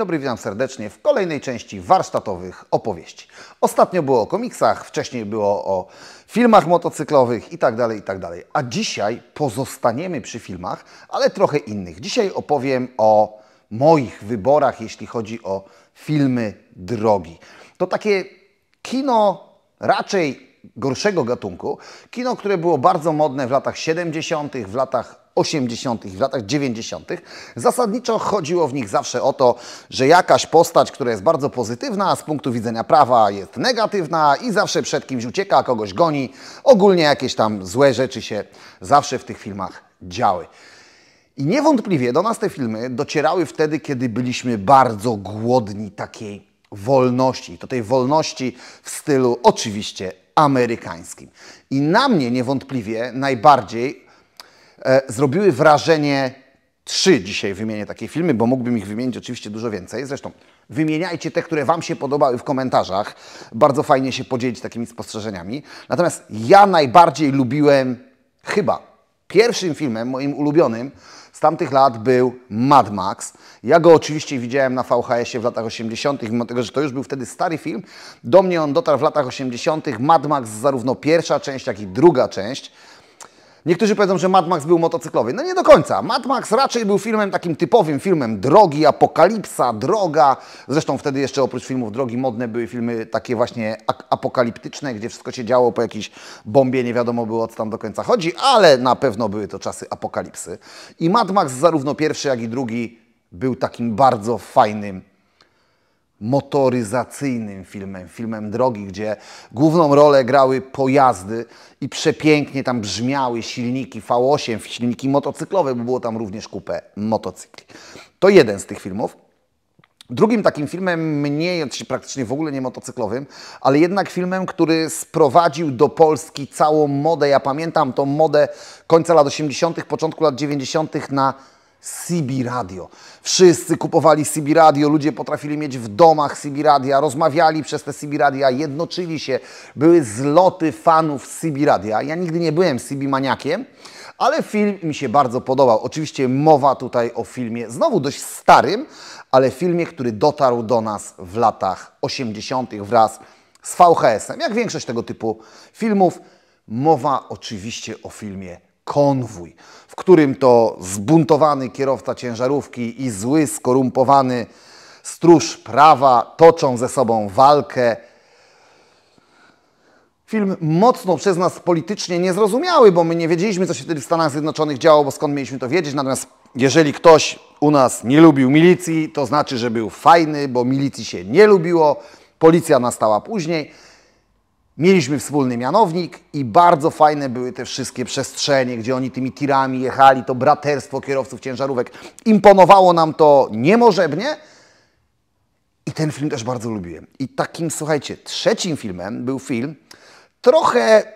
dobry, witam serdecznie w kolejnej części warsztatowych opowieści. Ostatnio było o komiksach, wcześniej było o filmach motocyklowych itd., tak itd. Tak A dzisiaj pozostaniemy przy filmach, ale trochę innych. Dzisiaj opowiem o moich wyborach, jeśli chodzi o filmy drogi. To takie kino raczej gorszego gatunku. Kino, które było bardzo modne w latach 70., w latach 80. i w latach 90. Zasadniczo chodziło w nich zawsze o to, że jakaś postać, która jest bardzo pozytywna, z punktu widzenia prawa jest negatywna i zawsze przed kimś ucieka, kogoś goni. Ogólnie jakieś tam złe rzeczy się zawsze w tych filmach działy. I niewątpliwie do nas te filmy docierały wtedy, kiedy byliśmy bardzo głodni takiej wolności. To tej wolności w stylu oczywiście amerykańskim. I na mnie niewątpliwie najbardziej E, zrobiły wrażenie trzy dzisiaj wymienię takie filmy, bo mógłbym ich wymienić oczywiście dużo więcej. Zresztą wymieniajcie te, które Wam się podobały w komentarzach. Bardzo fajnie się podzielić takimi spostrzeżeniami. Natomiast ja najbardziej lubiłem, chyba pierwszym filmem moim ulubionym z tamtych lat był Mad Max. Ja go oczywiście widziałem na VHS-ie w latach 80., mimo tego, że to już był wtedy stary film. Do mnie on dotarł w latach 80. Mad Max zarówno pierwsza część, jak i druga część. Niektórzy powiedzą, że Mad Max był motocyklowy. No nie do końca. Mad Max raczej był filmem takim typowym, filmem drogi, apokalipsa, droga. Zresztą wtedy jeszcze oprócz filmów drogi modne były filmy takie właśnie apokaliptyczne, gdzie wszystko się działo po jakiejś bombie, nie wiadomo było, co tam do końca chodzi, ale na pewno były to czasy apokalipsy. I Mad Max zarówno pierwszy, jak i drugi był takim bardzo fajnym motoryzacyjnym filmem, filmem drogi, gdzie główną rolę grały pojazdy i przepięknie tam brzmiały silniki V8, silniki motocyklowe, bo było tam również kupę motocykli. To jeden z tych filmów. Drugim takim filmem, mniej, czy znaczy praktycznie w ogóle nie motocyklowym, ale jednak filmem, który sprowadził do Polski całą modę. Ja pamiętam tą modę końca lat 80., początku lat 90. na CB Radio. Wszyscy kupowali CB Radio, ludzie potrafili mieć w domach CB Radia, rozmawiali przez te CB Radia, jednoczyli się. Były zloty fanów CB Radia. Ja nigdy nie byłem CB maniakiem, ale film mi się bardzo podobał. Oczywiście mowa tutaj o filmie znowu dość starym, ale filmie, który dotarł do nas w latach 80. wraz z VHS-em. Jak większość tego typu filmów, mowa oczywiście o filmie konwój, w którym to zbuntowany kierowca ciężarówki i zły, skorumpowany stróż prawa toczą ze sobą walkę. Film mocno przez nas politycznie niezrozumiały, bo my nie wiedzieliśmy, co się wtedy w Stanach Zjednoczonych działo, bo skąd mieliśmy to wiedzieć. Natomiast jeżeli ktoś u nas nie lubił milicji, to znaczy, że był fajny, bo milicji się nie lubiło, policja nastała później. Mieliśmy wspólny mianownik i bardzo fajne były te wszystkie przestrzenie, gdzie oni tymi tirami jechali, to braterstwo kierowców ciężarówek. Imponowało nam to niemożebnie i ten film też bardzo lubiłem. I takim, słuchajcie, trzecim filmem był film trochę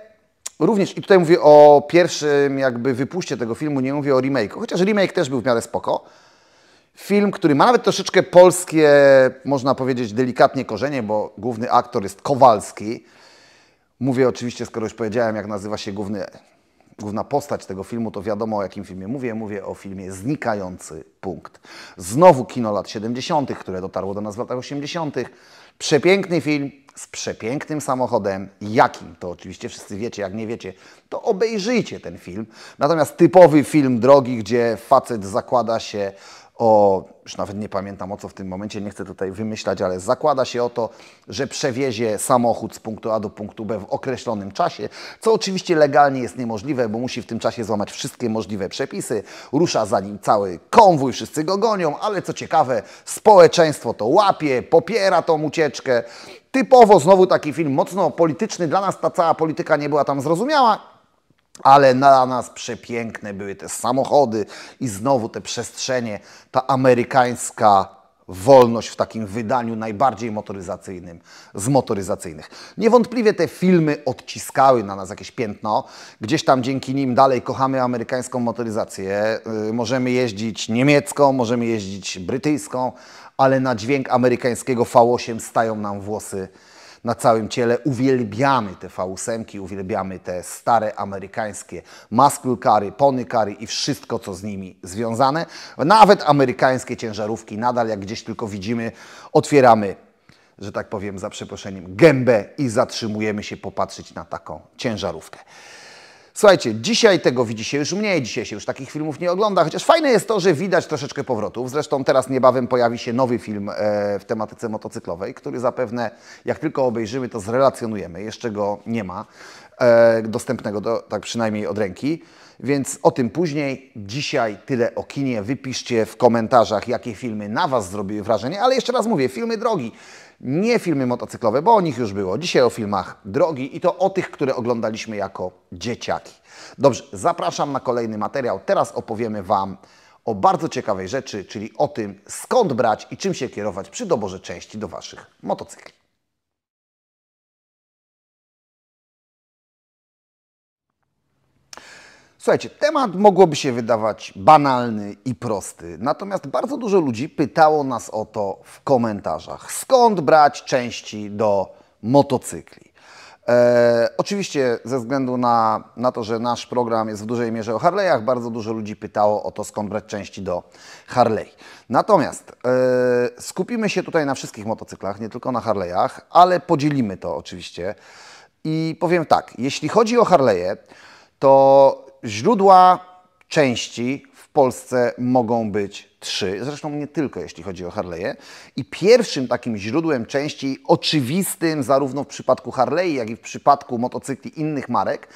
również, i tutaj mówię o pierwszym jakby wypuście tego filmu, nie mówię o remake'u, chociaż remake też był w miarę spoko. Film, który ma nawet troszeczkę polskie, można powiedzieć delikatnie korzenie, bo główny aktor jest Kowalski, Mówię oczywiście, skoro już powiedziałem, jak nazywa się główny, główna postać tego filmu, to wiadomo o jakim filmie mówię. Mówię o filmie Znikający Punkt. Znowu kino lat 70., które dotarło do nas w latach 80. Przepiękny film z przepięknym samochodem. Jakim? To oczywiście wszyscy wiecie. Jak nie wiecie, to obejrzyjcie ten film. Natomiast typowy film drogi, gdzie facet zakłada się o, już nawet nie pamiętam o co w tym momencie, nie chcę tutaj wymyślać, ale zakłada się o to, że przewiezie samochód z punktu A do punktu B w określonym czasie, co oczywiście legalnie jest niemożliwe, bo musi w tym czasie złamać wszystkie możliwe przepisy, rusza za nim cały konwój, wszyscy go gonią, ale co ciekawe, społeczeństwo to łapie, popiera tą ucieczkę. Typowo znowu taki film mocno polityczny, dla nas ta cała polityka nie była tam zrozumiała, ale dla nas przepiękne były te samochody i znowu te przestrzenie, ta amerykańska wolność w takim wydaniu najbardziej motoryzacyjnym z motoryzacyjnych. Niewątpliwie te filmy odciskały na nas jakieś piętno. Gdzieś tam dzięki nim dalej kochamy amerykańską motoryzację. Y, możemy jeździć niemiecką, możemy jeździć brytyjską, ale na dźwięk amerykańskiego V8 stają nam włosy na całym ciele. Uwielbiamy te V8, uwielbiamy te stare amerykańskie muscle ponykary pony i wszystko, co z nimi związane. Nawet amerykańskie ciężarówki nadal, jak gdzieś tylko widzimy, otwieramy że tak powiem, za przeproszeniem, gębę i zatrzymujemy się popatrzeć na taką ciężarówkę. Słuchajcie, dzisiaj tego widzi się już mniej, dzisiaj się już takich filmów nie ogląda, chociaż fajne jest to, że widać troszeczkę powrotów. Zresztą teraz niebawem pojawi się nowy film e, w tematyce motocyklowej, który zapewne jak tylko obejrzymy, to zrelacjonujemy. Jeszcze go nie ma e, dostępnego, do, tak przynajmniej od ręki. Więc o tym później. Dzisiaj tyle o kinie. Wypiszcie w komentarzach, jakie filmy na Was zrobiły wrażenie. Ale jeszcze raz mówię, filmy drogi nie filmy motocyklowe, bo o nich już było. Dzisiaj o filmach drogi i to o tych, które oglądaliśmy jako dzieciaki. Dobrze, zapraszam na kolejny materiał. Teraz opowiemy Wam o bardzo ciekawej rzeczy, czyli o tym, skąd brać i czym się kierować przy doborze części do Waszych motocykli. Słuchajcie, temat mogłoby się wydawać banalny i prosty, natomiast bardzo dużo ludzi pytało nas o to w komentarzach. Skąd brać części do motocykli? E, oczywiście ze względu na, na to, że nasz program jest w dużej mierze o Harley'ach, bardzo dużo ludzi pytało o to, skąd brać części do Harley. Natomiast e, skupimy się tutaj na wszystkich motocyklach, nie tylko na Harley'ach, ale podzielimy to oczywiście. I powiem tak, jeśli chodzi o Harley'e, to źródła części w Polsce mogą być trzy, zresztą nie tylko jeśli chodzi o Harley'e. I pierwszym takim źródłem części oczywistym zarówno w przypadku Harley'i, jak i w przypadku motocykli innych marek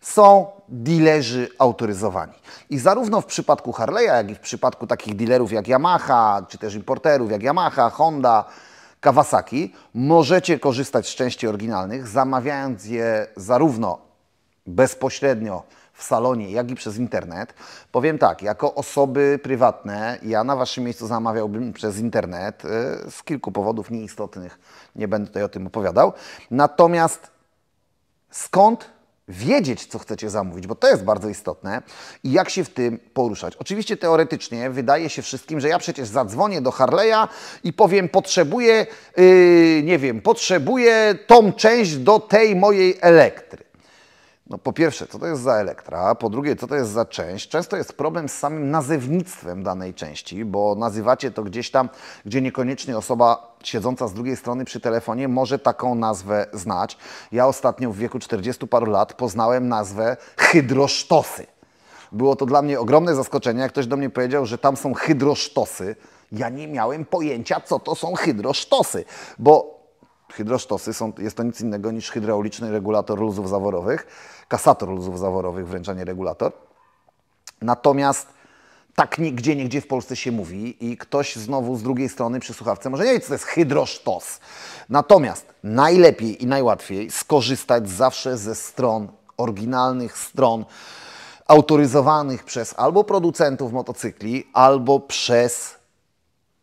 są dilerzy autoryzowani. I zarówno w przypadku Harley'a, jak i w przypadku takich dealerów jak Yamaha, czy też importerów jak Yamaha, Honda, Kawasaki, możecie korzystać z części oryginalnych, zamawiając je zarówno bezpośrednio w salonie, jak i przez internet. Powiem tak, jako osoby prywatne, ja na Waszym miejscu zamawiałbym przez internet y, z kilku powodów nieistotnych, nie będę tutaj o tym opowiadał. Natomiast skąd wiedzieć, co chcecie zamówić, bo to jest bardzo istotne i jak się w tym poruszać. Oczywiście teoretycznie wydaje się wszystkim, że ja przecież zadzwonię do Harley'a i powiem, potrzebuję, yy, nie wiem, potrzebuję tą część do tej mojej elektry. No po pierwsze, co to jest za elektra, po drugie, co to jest za część. Często jest problem z samym nazewnictwem danej części, bo nazywacie to gdzieś tam, gdzie niekoniecznie osoba siedząca z drugiej strony przy telefonie może taką nazwę znać. Ja ostatnio w wieku 40 paru lat poznałem nazwę hydrosztosy. Było to dla mnie ogromne zaskoczenie, jak ktoś do mnie powiedział, że tam są hydrosztosy. Ja nie miałem pojęcia, co to są hydrosztosy, bo Hydrostosy są, jest to nic innego niż hydrauliczny regulator luzów zaworowych, kasator luzów zaworowych, wręcz a nie regulator. Natomiast tak nigdzie, nigdzie w Polsce się mówi i ktoś znowu z drugiej strony przy słuchawce może nie wiedzieć, co to jest hydrosztos. Natomiast najlepiej i najłatwiej skorzystać zawsze ze stron, oryginalnych stron, autoryzowanych przez albo producentów motocykli, albo przez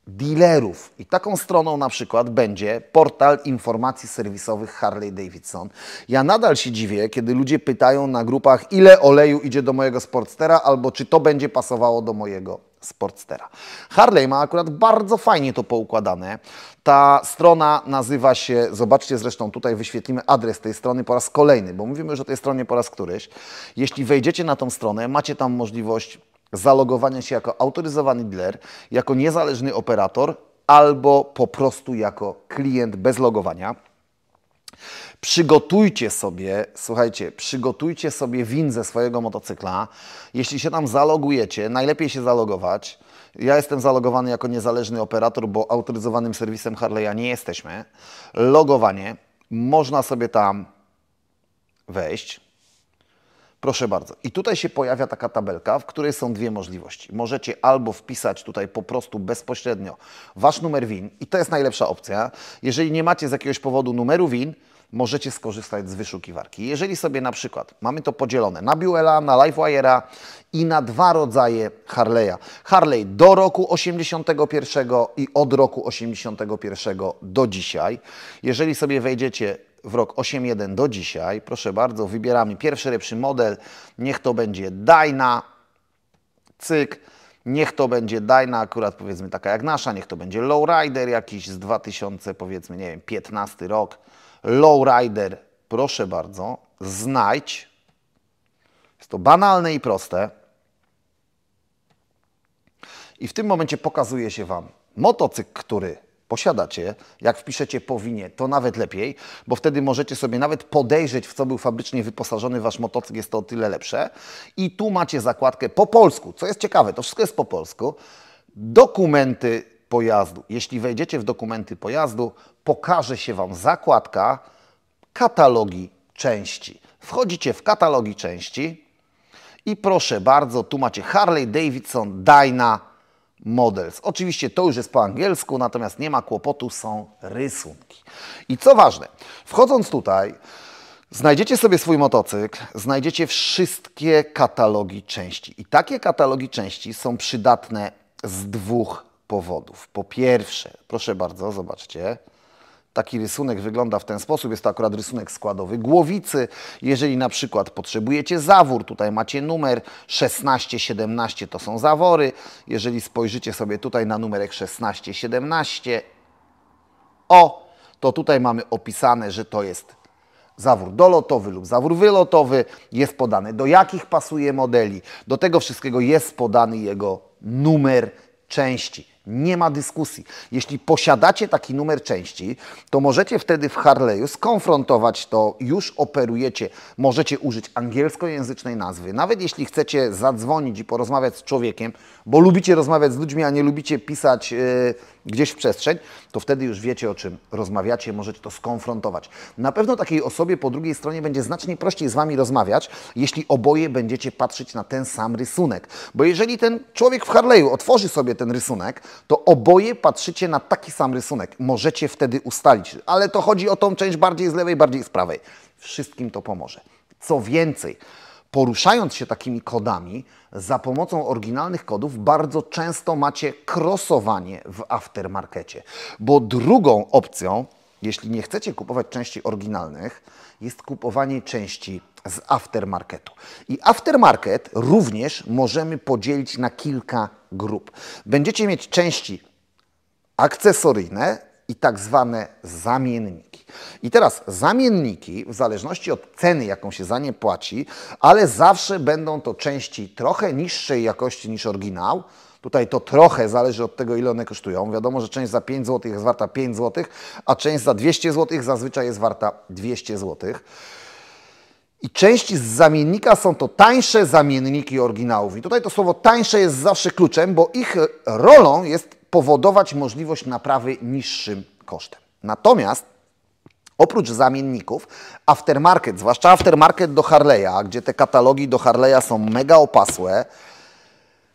dealerów. I taką stroną na przykład będzie portal informacji serwisowych Harley Davidson. Ja nadal się dziwię, kiedy ludzie pytają na grupach, ile oleju idzie do mojego Sportstera, albo czy to będzie pasowało do mojego Sportstera. Harley ma akurat bardzo fajnie to poukładane. Ta strona nazywa się, zobaczcie zresztą tutaj wyświetlimy adres tej strony po raz kolejny, bo mówimy już o tej stronie po raz któryś. Jeśli wejdziecie na tą stronę, macie tam możliwość zalogowania się jako autoryzowany dealer, jako niezależny operator albo po prostu jako klient bez logowania. Przygotujcie sobie, słuchajcie, przygotujcie sobie win ze swojego motocykla. Jeśli się tam zalogujecie, najlepiej się zalogować. Ja jestem zalogowany jako niezależny operator, bo autoryzowanym serwisem Harley'a nie jesteśmy. Logowanie, można sobie tam wejść, Proszę bardzo. I tutaj się pojawia taka tabelka, w której są dwie możliwości. Możecie albo wpisać tutaj po prostu bezpośrednio wasz numer WIN i to jest najlepsza opcja. Jeżeli nie macie z jakiegoś powodu numeru WIN, możecie skorzystać z wyszukiwarki. Jeżeli sobie na przykład mamy to podzielone na Buella, na Livewire'a i na dwa rodzaje Harley'a. Harley do roku 81 i od roku 81 do dzisiaj. Jeżeli sobie wejdziecie w rok 8.1 do dzisiaj. Proszę bardzo, wybieramy pierwszy lepszy model. Niech to będzie Dyna. Cyk. Niech to będzie Dyna, akurat powiedzmy taka jak nasza, niech to będzie Lowrider jakiś z 2000, powiedzmy, nie wiem, 15 rok. Lowrider, proszę bardzo, znajdź. Jest to banalne i proste. I w tym momencie pokazuje się Wam motocykl, który posiadacie, jak wpiszecie powinie, to nawet lepiej, bo wtedy możecie sobie nawet podejrzeć, w co był fabrycznie wyposażony wasz motocykl, jest to o tyle lepsze. I tu macie zakładkę po polsku, co jest ciekawe, to wszystko jest po polsku. Dokumenty pojazdu. Jeśli wejdziecie w dokumenty pojazdu, pokaże się Wam zakładka katalogi części. Wchodzicie w katalogi części i proszę bardzo, tu macie Harley Davidson Dyna Models. Oczywiście to już jest po angielsku, natomiast nie ma kłopotu, są rysunki. I co ważne, wchodząc tutaj, znajdziecie sobie swój motocykl, znajdziecie wszystkie katalogi części. I takie katalogi części są przydatne z dwóch powodów. Po pierwsze, proszę bardzo, zobaczcie, Taki rysunek wygląda w ten sposób, jest to akurat rysunek składowy głowicy. Jeżeli na przykład potrzebujecie zawór, tutaj macie numer 16, 17 to są zawory. Jeżeli spojrzycie sobie tutaj na numerek 16, 17, o, to tutaj mamy opisane, że to jest zawór dolotowy lub zawór wylotowy, jest podane do jakich pasuje modeli, do tego wszystkiego jest podany jego numer części. Nie ma dyskusji. Jeśli posiadacie taki numer części, to możecie wtedy w Harley'u skonfrontować to, już operujecie. Możecie użyć angielskojęzycznej nazwy. Nawet jeśli chcecie zadzwonić i porozmawiać z człowiekiem, bo lubicie rozmawiać z ludźmi, a nie lubicie pisać. Yy, gdzieś w przestrzeń, to wtedy już wiecie o czym rozmawiacie, możecie to skonfrontować. Na pewno takiej osobie po drugiej stronie będzie znacznie prościej z Wami rozmawiać, jeśli oboje będziecie patrzeć na ten sam rysunek. Bo jeżeli ten człowiek w Harley'u otworzy sobie ten rysunek, to oboje patrzycie na taki sam rysunek. Możecie wtedy ustalić, ale to chodzi o tą część bardziej z lewej, bardziej z prawej. Wszystkim to pomoże. Co więcej, poruszając się takimi kodami, za pomocą oryginalnych kodów bardzo często macie krosowanie w aftermarkecie. Bo drugą opcją, jeśli nie chcecie kupować części oryginalnych, jest kupowanie części z aftermarketu. I aftermarket również możemy podzielić na kilka grup. Będziecie mieć części akcesoryjne i tak zwane zamienniki. I teraz zamienniki, w zależności od ceny, jaką się za nie płaci, ale zawsze będą to części trochę niższej jakości niż oryginał, Tutaj to trochę zależy od tego, ile one kosztują. Wiadomo, że część za 5 zł jest warta 5 zł, a część za 200 zł zazwyczaj jest warta 200 zł. I części z zamiennika są to tańsze zamienniki oryginałów. I tutaj to słowo tańsze jest zawsze kluczem, bo ich rolą jest powodować możliwość naprawy niższym kosztem. Natomiast Oprócz zamienników, aftermarket, zwłaszcza aftermarket do Harley'a, gdzie te katalogi do Harley'a są mega opasłe,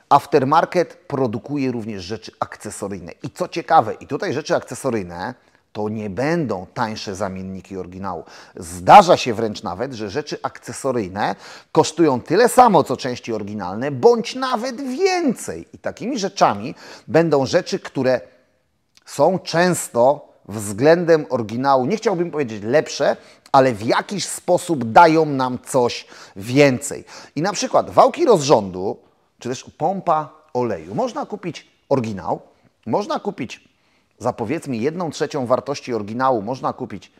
aftermarket produkuje również rzeczy akcesoryjne. I co ciekawe, i tutaj rzeczy akcesoryjne to nie będą tańsze zamienniki oryginału. Zdarza się wręcz nawet, że rzeczy akcesoryjne kosztują tyle samo co części oryginalne, bądź nawet więcej. I takimi rzeczami będą rzeczy, które są często względem oryginału, nie chciałbym powiedzieć lepsze, ale w jakiś sposób dają nam coś więcej. I na przykład wałki rozrządu, czy też pompa oleju. Można kupić oryginał, można kupić za powiedzmy jedną trzecią wartości oryginału, można kupić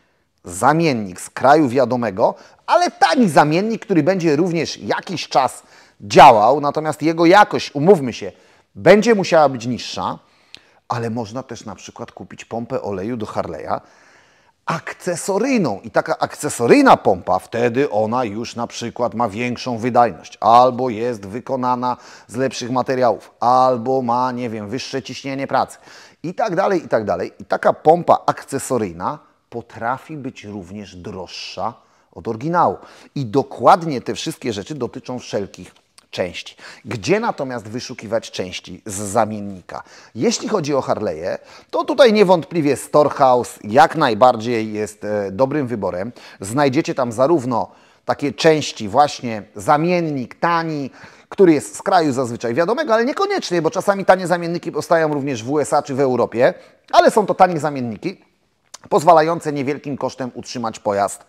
zamiennik z kraju wiadomego, ale tani zamiennik, który będzie również jakiś czas działał, natomiast jego jakość, umówmy się, będzie musiała być niższa ale można też na przykład kupić pompę oleju do Harley'a akcesoryjną. I taka akcesoryjna pompa, wtedy ona już na przykład ma większą wydajność, albo jest wykonana z lepszych materiałów, albo ma, nie wiem, wyższe ciśnienie pracy i tak dalej, i tak dalej. I taka pompa akcesoryjna potrafi być również droższa od oryginału. I dokładnie te wszystkie rzeczy dotyczą wszelkich części. Gdzie natomiast wyszukiwać części z zamiennika? Jeśli chodzi o Harley'e, to tutaj niewątpliwie Storehouse jak najbardziej jest e, dobrym wyborem. Znajdziecie tam zarówno takie części, właśnie zamiennik tani, który jest z kraju zazwyczaj wiadomego, ale niekoniecznie, bo czasami tanie zamienniki powstają również w USA czy w Europie, ale są to tanie zamienniki pozwalające niewielkim kosztem utrzymać pojazd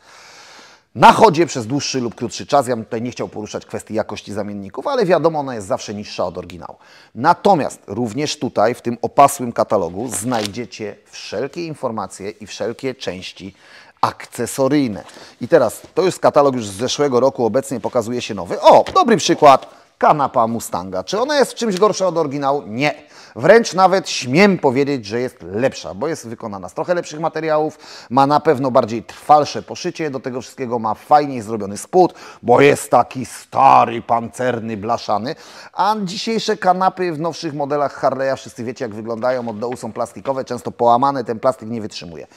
na chodzie przez dłuższy lub krótszy czas. Ja bym tutaj nie chciał poruszać kwestii jakości zamienników, ale wiadomo, ona jest zawsze niższa od oryginału. Natomiast również tutaj, w tym opasłym katalogu, znajdziecie wszelkie informacje i wszelkie części akcesoryjne. I teraz, to jest katalog już z zeszłego roku, obecnie pokazuje się nowy. O, dobry przykład kanapa Mustanga. Czy ona jest w czymś gorsza od oryginału? Nie. Wręcz nawet śmiem powiedzieć, że jest lepsza, bo jest wykonana z trochę lepszych materiałów, ma na pewno bardziej trwalsze poszycie, do tego wszystkiego ma fajniej zrobiony spód, bo jest taki stary, pancerny, blaszany. A dzisiejsze kanapy w nowszych modelach Harley'a, wszyscy wiecie jak wyglądają, od dołu są plastikowe, często połamane, ten plastik nie wytrzymuje.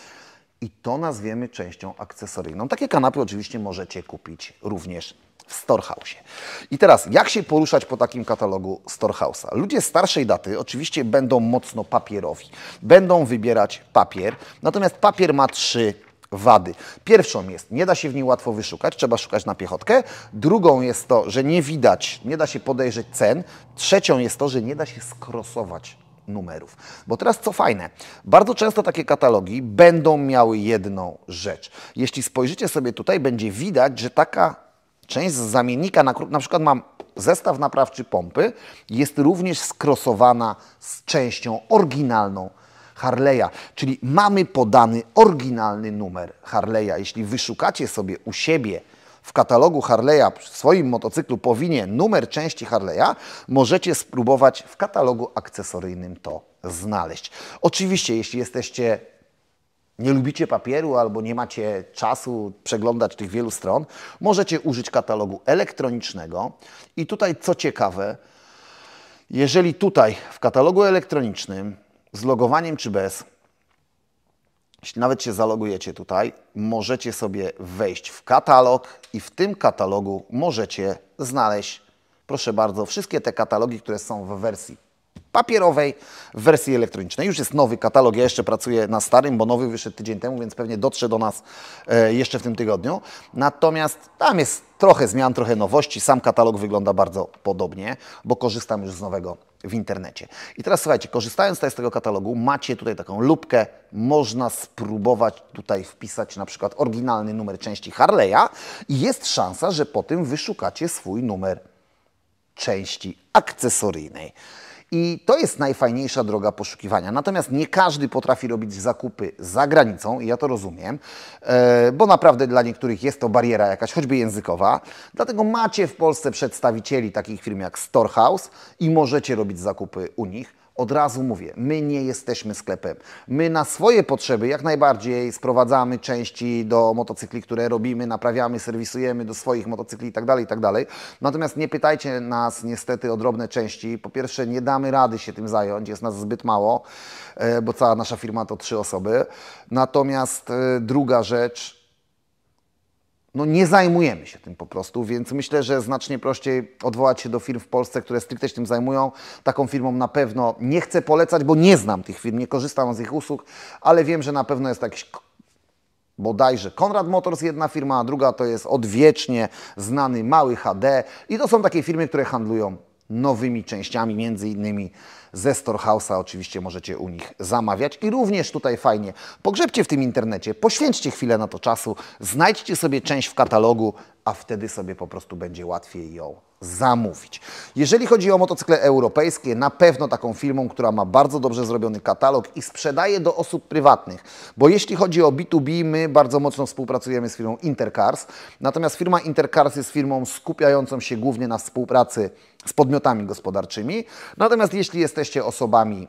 I to nazwiemy częścią akcesoryjną. Takie kanapy oczywiście możecie kupić również w Storehouse. I teraz, jak się poruszać po takim katalogu Storehouse'a? Ludzie starszej daty oczywiście będą mocno papierowi. Będą wybierać papier, natomiast papier ma trzy wady. Pierwszą jest, nie da się w niej łatwo wyszukać, trzeba szukać na piechotkę. Drugą jest to, że nie widać, nie da się podejrzeć cen. Trzecią jest to, że nie da się skrosować numerów. Bo teraz co fajne, bardzo często takie katalogi będą miały jedną rzecz. Jeśli spojrzycie sobie tutaj, będzie widać, że taka Część z zamiennika, na, na przykład mam zestaw naprawczy pompy, jest również skrosowana z częścią oryginalną Harley'a, czyli mamy podany oryginalny numer Harley'a. Jeśli wyszukacie sobie u siebie w katalogu Harley'a w swoim motocyklu powinien numer części Harley'a, możecie spróbować w katalogu akcesoryjnym to znaleźć. Oczywiście, jeśli jesteście nie lubicie papieru albo nie macie czasu przeglądać tych wielu stron, możecie użyć katalogu elektronicznego. I tutaj co ciekawe, jeżeli tutaj w katalogu elektronicznym z logowaniem czy bez, jeśli nawet się zalogujecie tutaj, możecie sobie wejść w katalog i w tym katalogu możecie znaleźć, proszę bardzo, wszystkie te katalogi, które są w wersji papierowej w wersji elektronicznej. Już jest nowy katalog, ja jeszcze pracuję na starym, bo nowy wyszedł tydzień temu, więc pewnie dotrze do nas e, jeszcze w tym tygodniu. Natomiast tam jest trochę zmian, trochę nowości. Sam katalog wygląda bardzo podobnie, bo korzystam już z nowego w internecie. I teraz słuchajcie, korzystając tutaj z tego katalogu, macie tutaj taką lubkę, można spróbować tutaj wpisać na przykład oryginalny numer części Harley'a i jest szansa, że po tym wyszukacie swój numer części akcesoryjnej. I to jest najfajniejsza droga poszukiwania. Natomiast nie każdy potrafi robić zakupy za granicą, i ja to rozumiem, e, bo naprawdę dla niektórych jest to bariera jakaś, choćby językowa. Dlatego macie w Polsce przedstawicieli takich firm jak Storehouse i możecie robić zakupy u nich. Od razu mówię, my nie jesteśmy sklepem. My na swoje potrzeby jak najbardziej sprowadzamy części do motocykli, które robimy, naprawiamy, serwisujemy do swoich motocykli itd., tak itd. Tak Natomiast nie pytajcie nas niestety o drobne części. Po pierwsze, nie damy rady się tym zająć, jest nas zbyt mało, e, bo cała nasza firma to trzy osoby. Natomiast e, druga rzecz, no nie zajmujemy się tym po prostu, więc myślę, że znacznie prościej odwołać się do firm w Polsce, które stricte się tym zajmują. Taką firmą na pewno nie chcę polecać, bo nie znam tych firm, nie korzystam z ich usług, ale wiem, że na pewno jest jakiś bodajże Konrad Motors jedna firma, a druga to jest odwiecznie znany mały HD i to są takie firmy, które handlują nowymi częściami, między innymi ze Storehouse'a oczywiście możecie u nich zamawiać. I również tutaj fajnie, pogrzebcie w tym internecie, poświęćcie chwilę na to czasu, znajdźcie sobie część w katalogu, a wtedy sobie po prostu będzie łatwiej ją zamówić. Jeżeli chodzi o motocykle europejskie, na pewno taką firmą, która ma bardzo dobrze zrobiony katalog i sprzedaje do osób prywatnych, bo jeśli chodzi o B2B, my bardzo mocno współpracujemy z firmą Intercars, natomiast firma Intercars jest firmą skupiającą się głównie na współpracy z podmiotami gospodarczymi, natomiast jeśli jesteś jesteście osobami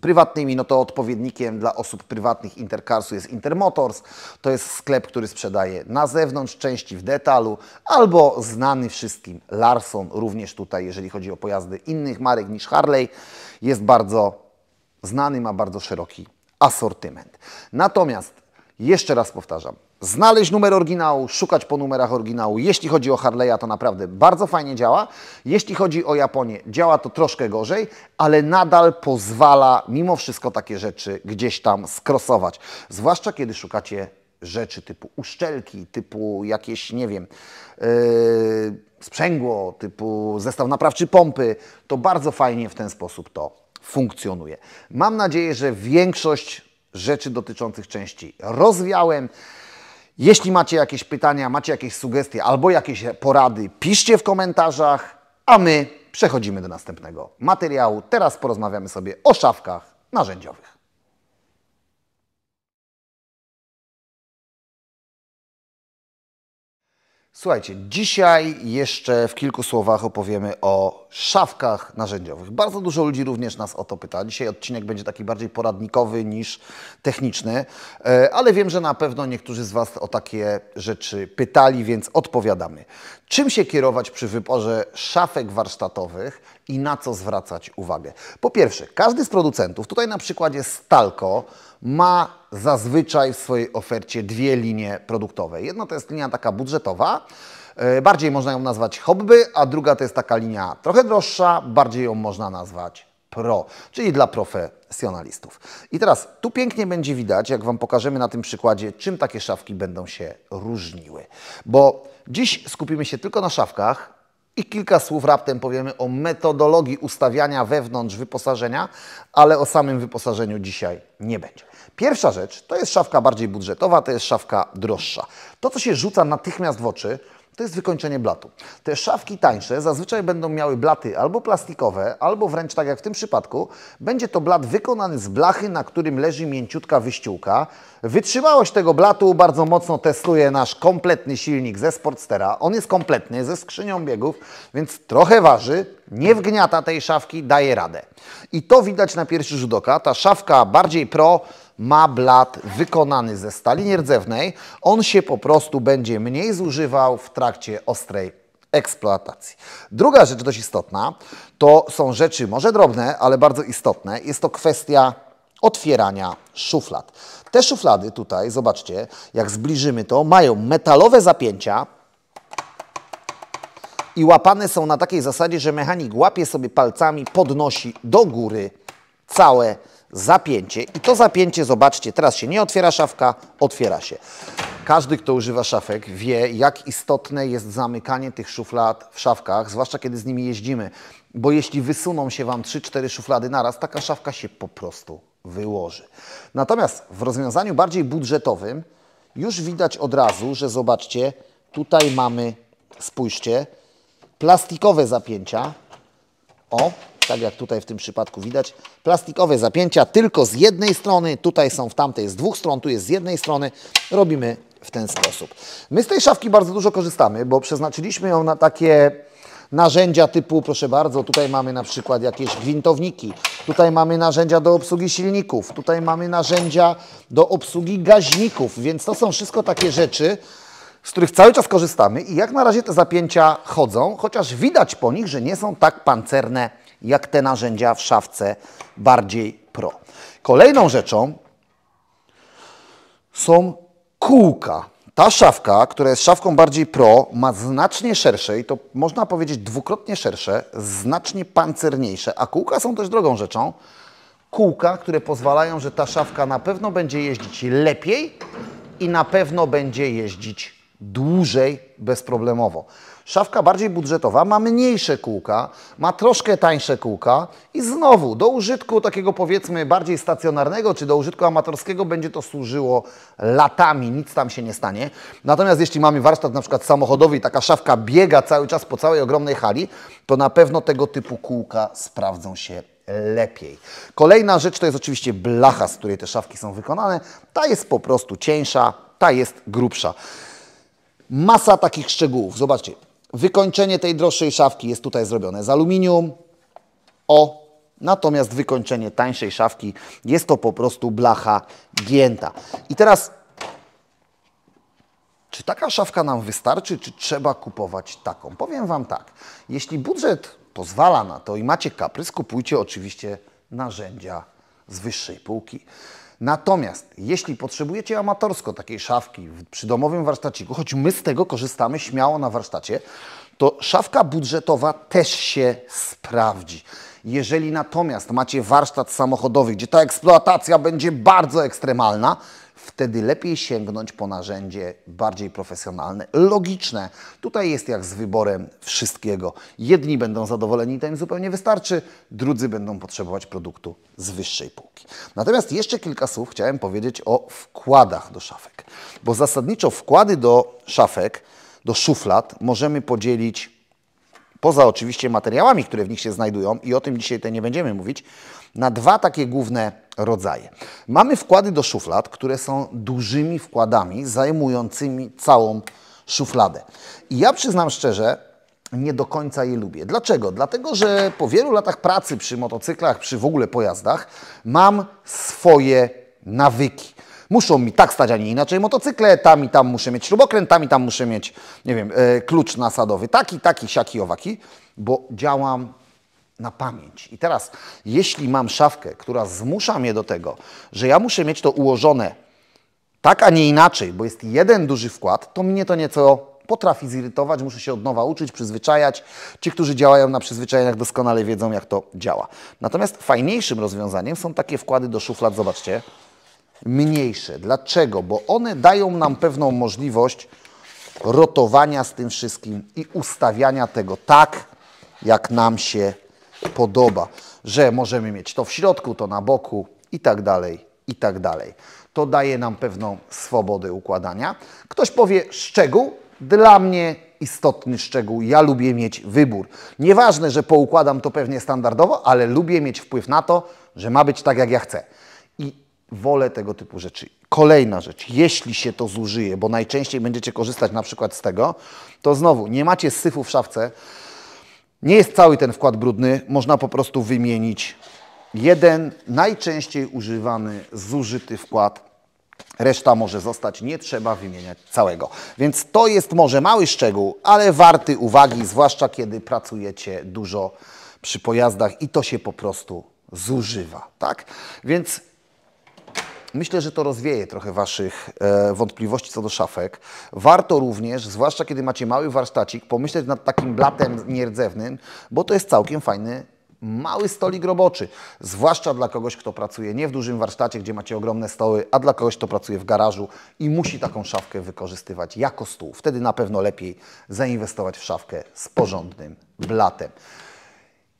prywatnymi, no to odpowiednikiem dla osób prywatnych Intercarsu jest Intermotors. To jest sklep, który sprzedaje na zewnątrz części w detalu, albo znany wszystkim Larson, również tutaj, jeżeli chodzi o pojazdy innych marek niż Harley, jest bardzo znany, ma bardzo szeroki asortyment. Natomiast jeszcze raz powtarzam, znaleźć numer oryginału, szukać po numerach oryginału. Jeśli chodzi o Harley'a, to naprawdę bardzo fajnie działa. Jeśli chodzi o Japonię, działa to troszkę gorzej, ale nadal pozwala mimo wszystko takie rzeczy gdzieś tam skrosować. Zwłaszcza kiedy szukacie rzeczy typu uszczelki, typu jakieś, nie wiem, yy, sprzęgło, typu zestaw naprawczy pompy, to bardzo fajnie w ten sposób to funkcjonuje. Mam nadzieję, że większość rzeczy dotyczących części rozwiałem. Jeśli macie jakieś pytania, macie jakieś sugestie albo jakieś porady, piszcie w komentarzach, a my przechodzimy do następnego materiału. Teraz porozmawiamy sobie o szafkach narzędziowych. Słuchajcie, dzisiaj jeszcze w kilku słowach opowiemy o szafkach narzędziowych. Bardzo dużo ludzi również nas o to pyta. Dzisiaj odcinek będzie taki bardziej poradnikowy niż techniczny, e, ale wiem, że na pewno niektórzy z Was o takie rzeczy pytali, więc odpowiadamy. Czym się kierować przy wyborze szafek warsztatowych i na co zwracać uwagę? Po pierwsze, każdy z producentów, tutaj na przykładzie Stalko, ma zazwyczaj w swojej ofercie dwie linie produktowe. Jedna to jest linia taka budżetowa, E, bardziej można ją nazwać hobby, a druga to jest taka linia trochę droższa, bardziej ją można nazwać pro, czyli dla profesjonalistów. I teraz tu pięknie będzie widać, jak Wam pokażemy na tym przykładzie, czym takie szafki będą się różniły. Bo dziś skupimy się tylko na szafkach, i kilka słów raptem powiemy o metodologii ustawiania wewnątrz wyposażenia, ale o samym wyposażeniu dzisiaj nie będzie. Pierwsza rzecz to jest szafka bardziej budżetowa, to jest szafka droższa. To, co się rzuca natychmiast w oczy, to jest wykończenie blatu. Te szafki tańsze zazwyczaj będą miały blaty albo plastikowe, albo wręcz tak jak w tym przypadku, będzie to blat wykonany z blachy, na którym leży mięciutka wyściółka. Wytrzymałość tego blatu bardzo mocno testuje nasz kompletny silnik ze Sportstera. On jest kompletny, ze skrzynią biegów, więc trochę waży, nie wgniata tej szafki, daje radę. I to widać na pierwszy rzut oka. Ta szafka bardziej pro ma blat wykonany ze stali nierdzewnej, on się po prostu będzie mniej zużywał w trakcie ostrej eksploatacji. Druga rzecz dość istotna to są rzeczy może drobne, ale bardzo istotne. Jest to kwestia otwierania szuflad. Te szuflady tutaj, zobaczcie, jak zbliżymy to, mają metalowe zapięcia i łapane są na takiej zasadzie, że mechanik łapie sobie palcami, podnosi do góry całe zapięcie i to zapięcie, zobaczcie, teraz się nie otwiera szafka, otwiera się. Każdy, kto używa szafek, wie, jak istotne jest zamykanie tych szuflad w szafkach, zwłaszcza kiedy z nimi jeździmy, bo jeśli wysuną się Wam 3-4 szuflady naraz, taka szafka się po prostu wyłoży. Natomiast w rozwiązaniu bardziej budżetowym już widać od razu, że zobaczcie, tutaj mamy, spójrzcie, plastikowe zapięcia. O, tak jak tutaj w tym przypadku widać, plastikowe zapięcia tylko z jednej strony, tutaj są w tamtej z dwóch stron, tu jest z jednej strony, robimy w ten sposób. My z tej szafki bardzo dużo korzystamy, bo przeznaczyliśmy ją na takie narzędzia typu, proszę bardzo, tutaj mamy na przykład jakieś gwintowniki, tutaj mamy narzędzia do obsługi silników, tutaj mamy narzędzia do obsługi gaźników, więc to są wszystko takie rzeczy, z których cały czas korzystamy i jak na razie te zapięcia chodzą, chociaż widać po nich, że nie są tak pancerne jak te narzędzia w szafce bardziej pro. Kolejną rzeczą są kółka. Ta szafka, która jest szafką bardziej pro, ma znacznie szersze i to można powiedzieć dwukrotnie szersze, znacznie pancerniejsze, a kółka są też drogą rzeczą. Kółka, które pozwalają, że ta szafka na pewno będzie jeździć lepiej i na pewno będzie jeździć dłużej bezproblemowo. Szafka bardziej budżetowa ma mniejsze kółka, ma troszkę tańsze kółka i znowu do użytku takiego powiedzmy bardziej stacjonarnego czy do użytku amatorskiego będzie to służyło latami, nic tam się nie stanie. Natomiast jeśli mamy warsztat na przykład samochodowy i taka szafka biega cały czas po całej ogromnej hali, to na pewno tego typu kółka sprawdzą się lepiej. Kolejna rzecz to jest oczywiście blacha, z której te szafki są wykonane. Ta jest po prostu cieńsza, ta jest grubsza. Masa takich szczegółów. Zobaczcie, Wykończenie tej droższej szafki jest tutaj zrobione z aluminium. O, natomiast wykończenie tańszej szafki jest to po prostu blacha gięta. I teraz, czy taka szafka nam wystarczy, czy trzeba kupować taką? Powiem Wam tak, jeśli budżet pozwala na to i macie kaprys, kupujcie oczywiście narzędzia z wyższej półki. Natomiast jeśli potrzebujecie amatorsko takiej szafki przy domowym warsztaciku, choć my z tego korzystamy śmiało na warsztacie, to szafka budżetowa też się sprawdzi. Jeżeli natomiast macie warsztat samochodowy, gdzie ta eksploatacja będzie bardzo ekstremalna, wtedy lepiej sięgnąć po narzędzie bardziej profesjonalne, logiczne. Tutaj jest jak z wyborem wszystkiego. Jedni będą zadowoleni, to im zupełnie wystarczy, drudzy będą potrzebować produktu z wyższej półki. Natomiast jeszcze kilka słów chciałem powiedzieć o wkładach do szafek, bo zasadniczo wkłady do szafek, do szuflad możemy podzielić poza oczywiście materiałami, które w nich się znajdują i o tym dzisiaj tutaj nie będziemy mówić, na dwa takie główne rodzaje. Mamy wkłady do szuflad, które są dużymi wkładami zajmującymi całą szufladę. I ja przyznam szczerze, nie do końca je lubię. Dlaczego? Dlatego, że po wielu latach pracy przy motocyklach, przy w ogóle pojazdach, mam swoje nawyki. Muszą mi tak stać, a nie inaczej motocykle, tam i tam muszę mieć śrubokręt, tam i tam muszę mieć, nie wiem, e, klucz nasadowy, taki, taki, siaki, owaki, bo działam na pamięć. I teraz, jeśli mam szafkę, która zmusza mnie do tego, że ja muszę mieć to ułożone tak, a nie inaczej, bo jest jeden duży wkład, to mnie to nieco potrafi zirytować, muszę się od nowa uczyć, przyzwyczajać. Ci, którzy działają na przyzwyczajeniach, doskonale wiedzą, jak to działa. Natomiast fajniejszym rozwiązaniem są takie wkłady do szuflad, zobaczcie, mniejsze. Dlaczego? Bo one dają nam pewną możliwość rotowania z tym wszystkim i ustawiania tego tak, jak nam się podoba, że możemy mieć to w środku, to na boku i tak dalej, i tak dalej. To daje nam pewną swobodę układania. Ktoś powie szczegół, dla mnie istotny szczegół. Ja lubię mieć wybór. Nieważne, że poukładam to pewnie standardowo, ale lubię mieć wpływ na to, że ma być tak, jak ja chcę. I wolę tego typu rzeczy. Kolejna rzecz, jeśli się to zużyje, bo najczęściej będziecie korzystać na przykład z tego, to znowu nie macie syfu w szafce, nie jest cały ten wkład brudny, można po prostu wymienić jeden najczęściej używany, zużyty wkład reszta może zostać, nie trzeba wymieniać całego. Więc to jest może mały szczegół, ale warty uwagi, zwłaszcza kiedy pracujecie dużo przy pojazdach i to się po prostu zużywa, tak? Więc Myślę, że to rozwieje trochę Waszych e, wątpliwości co do szafek. Warto również, zwłaszcza kiedy macie mały warsztacik, pomyśleć nad takim blatem nierdzewnym, bo to jest całkiem fajny mały stolik roboczy, zwłaszcza dla kogoś, kto pracuje nie w dużym warsztacie, gdzie macie ogromne stoły, a dla kogoś, kto pracuje w garażu i musi taką szafkę wykorzystywać jako stół. Wtedy na pewno lepiej zainwestować w szafkę z porządnym blatem.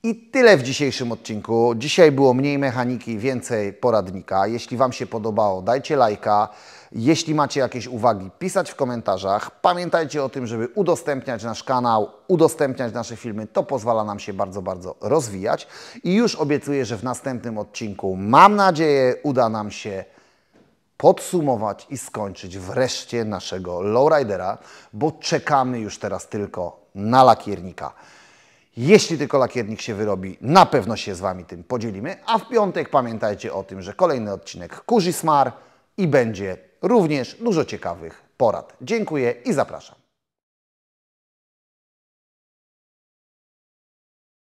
I tyle w dzisiejszym odcinku. Dzisiaj było mniej mechaniki, więcej poradnika. Jeśli Wam się podobało, dajcie lajka. Jeśli macie jakieś uwagi, pisać w komentarzach. Pamiętajcie o tym, żeby udostępniać nasz kanał, udostępniać nasze filmy. To pozwala nam się bardzo, bardzo rozwijać. I już obiecuję, że w następnym odcinku, mam nadzieję, uda nam się podsumować i skończyć wreszcie naszego lowridera, bo czekamy już teraz tylko na lakiernika. Jeśli tylko lakiernik się wyrobi, na pewno się z Wami tym podzielimy. A w piątek pamiętajcie o tym, że kolejny odcinek Kurzy Smar i będzie również dużo ciekawych porad. Dziękuję i zapraszam.